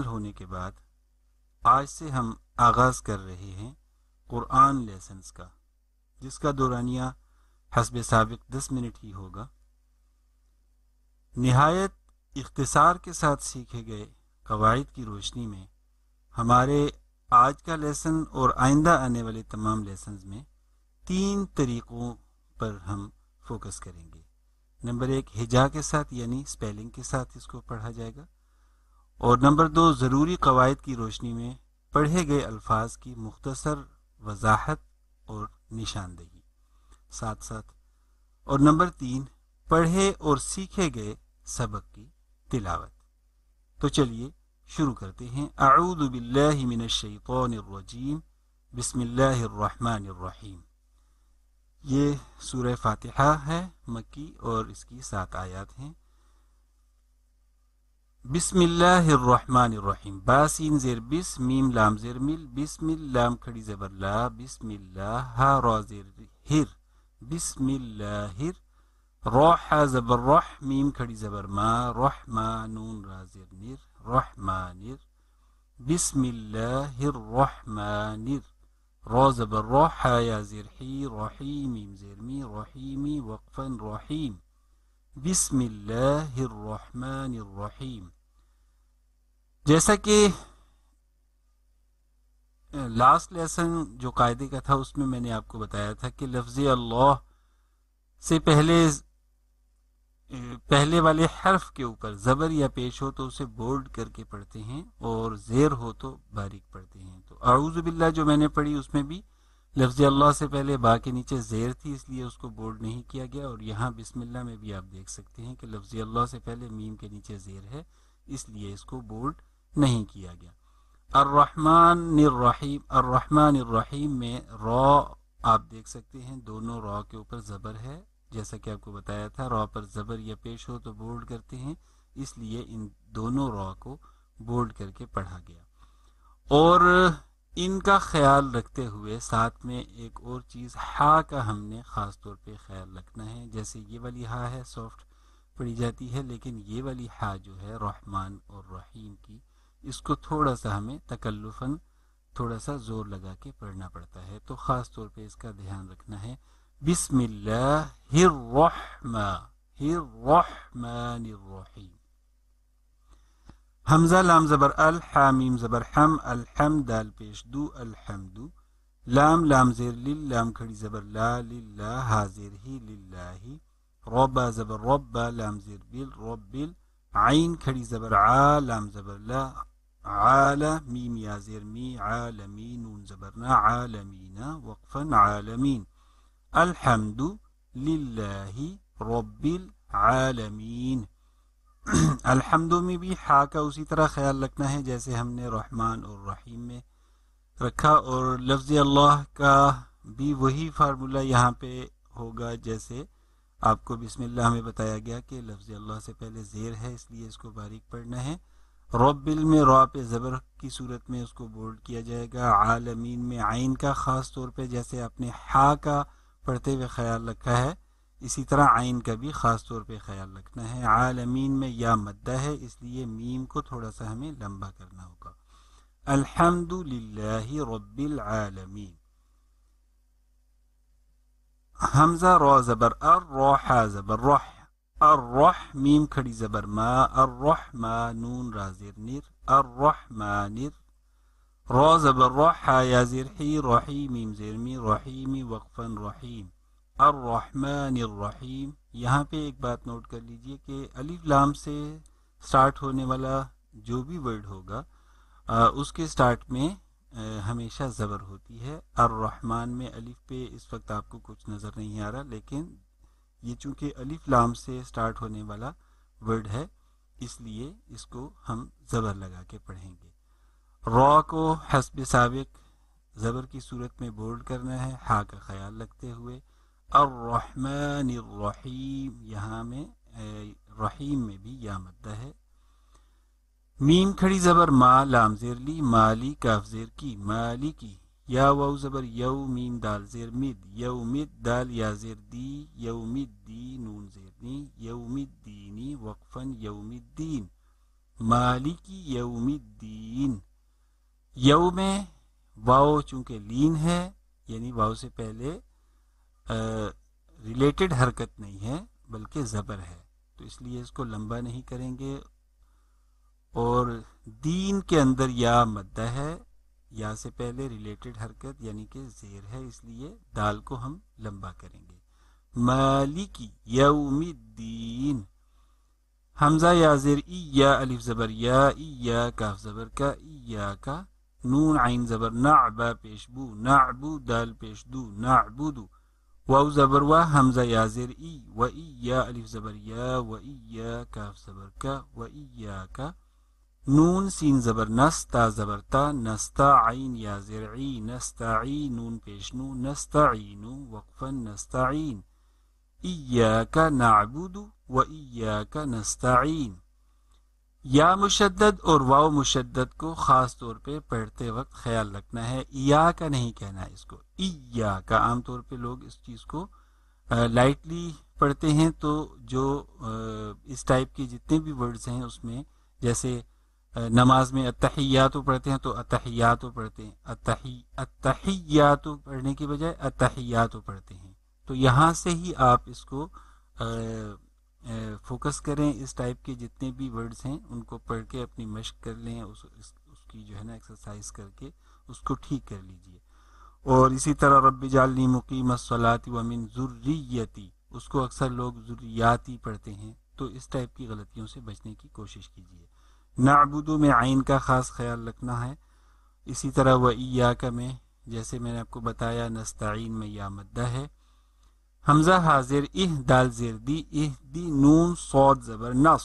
होने के बाद आज से हम आगाज़ कर रहे हैं क़ुरान लेसन्स का जिसका दौरानिया हसब सबक दस मिनट ही होगा नहायत इख्तसार के साथ सीखे गए कवायद की रोशनी में हमारे आज का लेसन और आइंदा आने वाले तमाम लेसन में तीन तरीक़ों पर हम फोकस करेंगे नंबर एक हिजा के साथ यानी स्पेलिंग के साथ इसको पढ़ा जाएगा और नंबर दो ज़रूरी कवायद की रोशनी में पढ़े गए अल्फाज की मुख्तसर वजाहत और निशानदेही साथ साथ और नंबर तीन पढ़े और सीखे गए सबक की तिलावत तो चलिए शुरू करते हैं आऊदबिल्लिमिनशैतरजीम बसमीम ये सूर फातिहा है मक्की और इसकी सात आयात हैं بسم الله الرحمن الرحيم باسين زير بس ميم لام زير ميل بسم اللام کڑی زبر لا بسم الله ها را زير هير بسم الله هر روح زبر روح ميم کڑی زبر ما رحمانون را زیر نر رحمانر بسم الله الرحمن را زبر روح یا زیر حی رحیم میم زیر می وقفا رحيم बिस्मिल्लाहिर्रहमानिर्रहीम जैसा कि लास्ट लेसन जो कायदे का था उसमें मैंने आपको बताया था कि लफ्ज़ अल्लाह से पहले पहले वाले हर्फ के ऊपर ज़बर या पेश हो तो उसे बोल्ड करके पढ़ते हैं और ज़ेर हो तो बारीक पढ़ते हैं तो बिल्ला जो मैंने पढ़ी उसमें भी लफ्ज़ अल्लाह से पहले बा के नीचे जेर थी इसलिए उसको बोल्ड नहीं किया गया और यहाँ बिस्मिल्लाह में भी आप देख सकते हैं कि लफ्ज़ अल्लाह से पहले मीम के नीचे जेर है इसलिए इसको बोल्ड नहीं किया गया अर्रहमानरहीम रहीम में रॉ आप देख सकते हैं दोनों रॉ के ऊपर ज़बर है जैसा कि आपको बताया था रॉ पर ज़बर या पेश हो तो बोल्ड करते हैं इसलिए इन दोनों रॉ को बोल्ड करके पढ़ा गया और इनका ख्याल रखते हुए साथ में एक और चीज़ हा का हमने ख़ास तौर पे ख्याल रखना है जैसे ये वाली हा है सॉफ्ट पड़ी जाती है लेकिन ये वाली हा जो है रहमान और रहीम की इसको थोड़ा सा हमें तकल्लुफन थोड़ा सा ज़ोर लगा के पढ़ना पड़ता है तो ख़ास तौर पे इसका ध्यान रखना है बिस्मिल्लाह हिर्रहमा हिर्रहमानिर्रहीम همزه لام زبر ال حاميم زبر حم الحم دال پیش دو الحمدو لام لام زیر لیل لام کری زبر لا لله ها زير هي لله رب زبر رب لام زیر بیل رب عين کری زبر ع لام زبر لا عال ميم يا زير مي عالمين نون زبرنا عالمين وقفا عالمين الحمدو لله رب العالمين अलहमदो में भी हा का उसी तरह ख्याल रखना है जैसे हमने रहमान और रहीम में रखा और लफ्ज़ अल्लाह का भी वही फार्मूला यहाँ पे होगा जैसे आपको बिस्मिल्लाह में बताया गया कि लफ्ज़ अल्लाह से पहले जेर है इसलिए इसको बारीक पढ़ना है रबिल में रॉ पे ज़बर की सूरत में उसको बोल्ड किया जाएगा आलमीन में आइन का ख़ास तौर पे जैसे आपने हा का पढ़ते हुए ख्याल रखा है इसी तरह आइन का भी ख़ास तौर पे ख्याल रखना है आलमीन में या मद्दा है इसलिए मीम को थोड़ा सा हमें लंबा करना होगा अल्हम्दुलिल्लाह रब्बिल आलमीन हमजा रो जबर अर रोहा जबर रोह अर रोह मीम खड़ी जबर मा अर रोह मा नून राजिर निर अर रोह मा निर रो जबर रोहा याजिर ही रोही मीम जेरमी रोहीमी वक्फन रोहीम अर्रहमानिर्रहीम यहाँ पे एक बात नोट कर लीजिए कि अलिफ लाम से स्टार्ट होने वाला जो भी वर्ड होगा आ, उसके स्टार्ट में आ, हमेशा ज़बर होती है अर्रहमान में अलिफ पे इस वक्त आपको कुछ नज़र नहीं आ रहा लेकिन ये चूंकि अलिफ लाम से स्टार्ट होने वाला वर्ड है इसलिए इसको हम ज़बर लगा के पढ़ेंगे रॉ को हसब सबक ज़बर की सूरत में बोल्ड करना है हा का ख्याल रखते हुए अर्रहमान रहीम यहाँ में रहीम में भी या मद्दा है मीम खड़ी ज़बर मा लाम जेर ली माली काफ जेर की माली की या वाउ ज़बर यऊ मीम दाल जेर मिद मिद दाल या जेर दी मिद दी नून जेर नी मिद दीनी वक्फन मिद दीन माली की मिद दीन यऊ में वाओ चूंकि लीन है यानी वाओ से पहले रिलेटेड हरकत नहीं है बल्कि ज़बर है तो इसलिए इसको लंबा नहीं करेंगे और दीन के अंदर या मद्दा है या से पहले रिलेटेड हरकत यानी कि जेर है इसलिए दाल को हम लंबा करेंगे मालिकी यौमी दीन हमजा या जेर ई या अलिफ जबर या ई या काफ जबर का ई या का नून आइन जबर ना अबा पेशबू ना अबू दाल पेश ना ना واو زبر و همزة يا زير إي وإي يا ألف زبر يا يا كاف زبر كا كا نون سين زبر نستا زبر تا نستا عين يا زير عي عي نون بيش نون نستعين وقفا نستعين إياك نعبد وإياك نستعين या मुशद और वाव मुशद को ख़ास तौर पे पढ़ते वक्त ख्याल रखना है या का नहीं कहना है इसको या का आमतौर पे लोग इस चीज़ को लाइटली पढ़ते हैं तो जो इस टाइप के जितने भी वर्ड्स हैं उसमें जैसे नमाज में अतहिया तो पढ़ते हैं तो अतहिया तो पढ़ते हैं अतहिया तो पढ़ने की बजाय अतहिया तो पढ़ते हैं तो यहां से ही आप इसको फोकस करें इस टाइप के जितने भी वर्ड्स हैं उनको पढ़ के अपनी मश्क कर लें उस, उस उसकी जो है ना एक्सरसाइज करके उसको ठीक कर लीजिए और इसी तरह रब जालनी मुकीम सलात वमिन ज़ुर्रियती उसको अक्सर लोग ज़ुर्रियाती पढ़ते हैं तो इस टाइप की गलतियों से बचने की कोशिश कीजिए नाबुदों में आइन का ख़ास ख्याल रखना है इसी तरह व ईया का में जैसे मैंने आपको बताया नस्ताइन में या मद्दा है हमजा हाजिर इह दाल जिरदी इह दी नून सौद जबर नस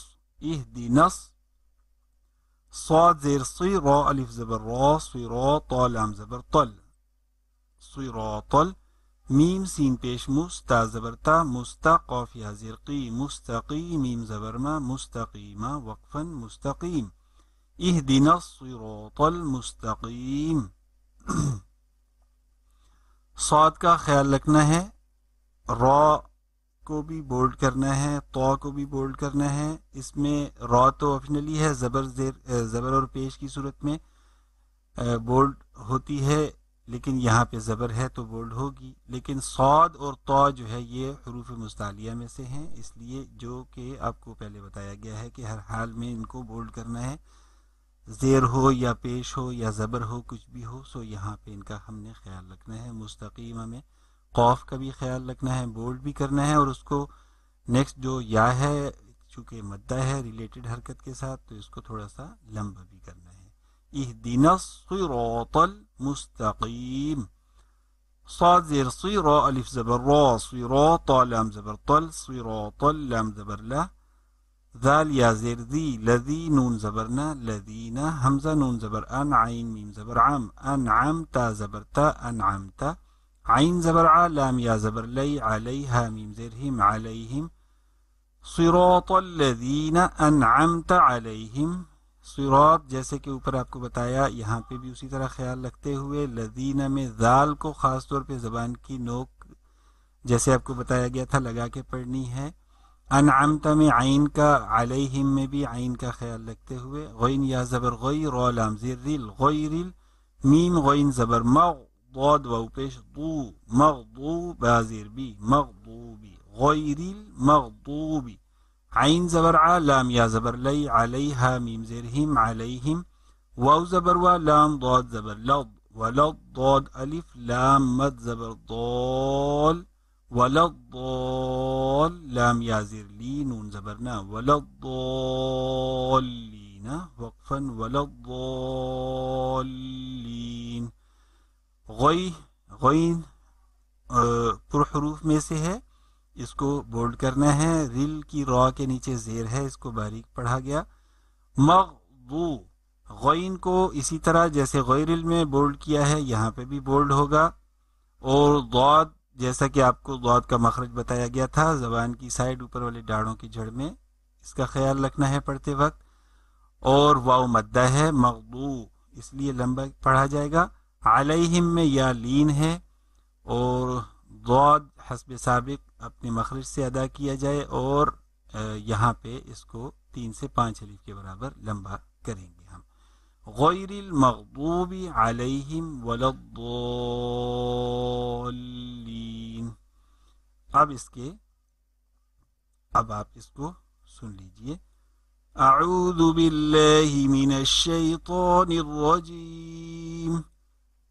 इह दी नस सौद जेर सी रो अलिफ जबर रो सी रो तौल हम जबर तल सी रो तल मीम सीन पेश मुस्ता जबरता मुस्ता कौफी हाजिर की मुस्तकी मीम जबरमा मुस्तकीमा वक्फन मुस्तकीम इह दिन सिरोतल मुस्तकीम सौद का ख्याल रखना है रॉ को भी बोल्ड करना है तो को भी बोल्ड करना है इसमें रॉ तो ऑप्शनली है ज़बर जेर ज़बर और पेश की सूरत में बोल्ड होती है लेकिन यहाँ पे ज़बर है तो बोल्ड होगी लेकिन सौद और तो जो है ये हरूफ मुस्तालिया में से हैं इसलिए जो कि आपको पहले बताया गया है कि हर हाल में इनको बोल्ड करना है जेर हो या पेश हो या ज़बर हो कुछ भी हो सो यहाँ पे इनका हमने ख्याल रखना है मुस्तकीमा में कॉफ का भी ख्याल रखना है बोल्ड भी करना है और उसको नेक्स्ट जो या है चूँकि मद्दा है रिलेटेड हरकत के साथ तो इसको थोड़ा सा लंबा भी करना है इह दिनतल मुस्तकीम صاد زير صي را ألف زبر را صي را طا لام زبر طل صي را طل لام زبر لا ذال يا زير ذي لذي نون زبرنا لذينا همزة نون زبر أن عين ميم زبر عم أنعمت زبر تا أنعمت عين زبر ع لام يا زبر لي عليها ميم زرهم عليهم सिरात अनअमत अलैहिम सिरात जैसे कि ऊपर आपको बताया यहाँ पे भी उसी तरह ख्याल रखते हुए लदीना में जाल को ख़ास तौर पे ज़बान की नोक जैसे आपको बताया गया था लगा के पढ़नी है अनअमता में आइन का अलैहिम में भी आइन का ख्याल रखते हुए गैन या ज़बर गई रोलाम ज़र्रिल गैरिल मीम गैन ज़बर मऊ ضاد بيش ضو مغضوب بازير بي مغضوبي غير المغضوب عين زبر ع لام يا زبر لي عليها ميم زرهم عليهم واو زبر و لام ضاد زبر لض ولض ضاد ألف لام مد زبر ضال ولا الضال لام يازر لي نون زبرنا ولا الضالين وقفا ولا الضالين गई पुर हरूफ में से है इसको बोल्ड करना है रिल की रॉ के नीचे जेर है इसको बारीक पढ़ा गया मकबू गईन को इसी तरह जैसे गैरिल में बोल्ड किया है यहाँ पे भी बोल्ड होगा और दौद जैसा कि आपको दौद का मखरज बताया गया था जबान की साइड ऊपर वाले डाढ़ों की जड़ में इसका ख्याल रखना है पढ़ते वक्त और वाव मद्दा है मकबू इसलिए लंबा पढ़ा जाएगा अलहिम में या लीन है और गौद हसब सबक अपने मखरज से अदा किया जाए और यहाँ पे इसको तीन से पाँच हरीफ के बराबर लंबा करेंगे हम गैर मकबूबी अलहिम वलद्दीन अब इसके अब आप इसको सुन लीजिए أعوذ بالله من الشيطان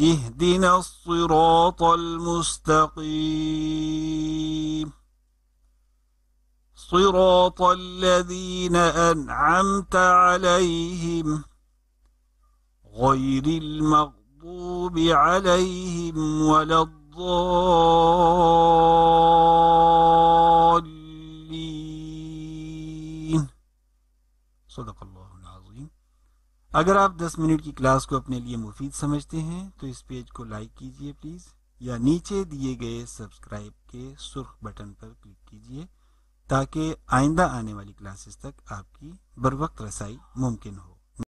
اهدنا الصراط المستقيم صراط الذين أنعمت عليهم غير المغضوب عليهم ولا الضالين صدق الله अगर आप 10 मिनट की क्लास को अपने लिए मुफीद समझते हैं तो इस पेज को लाइक कीजिए प्लीज़ या नीचे दिए गए सब्सक्राइब के सुर्ख बटन पर क्लिक कीजिए ताकि आइंदा आने वाली क्लासेस तक आपकी बर वक्त रसाई मुमकिन हो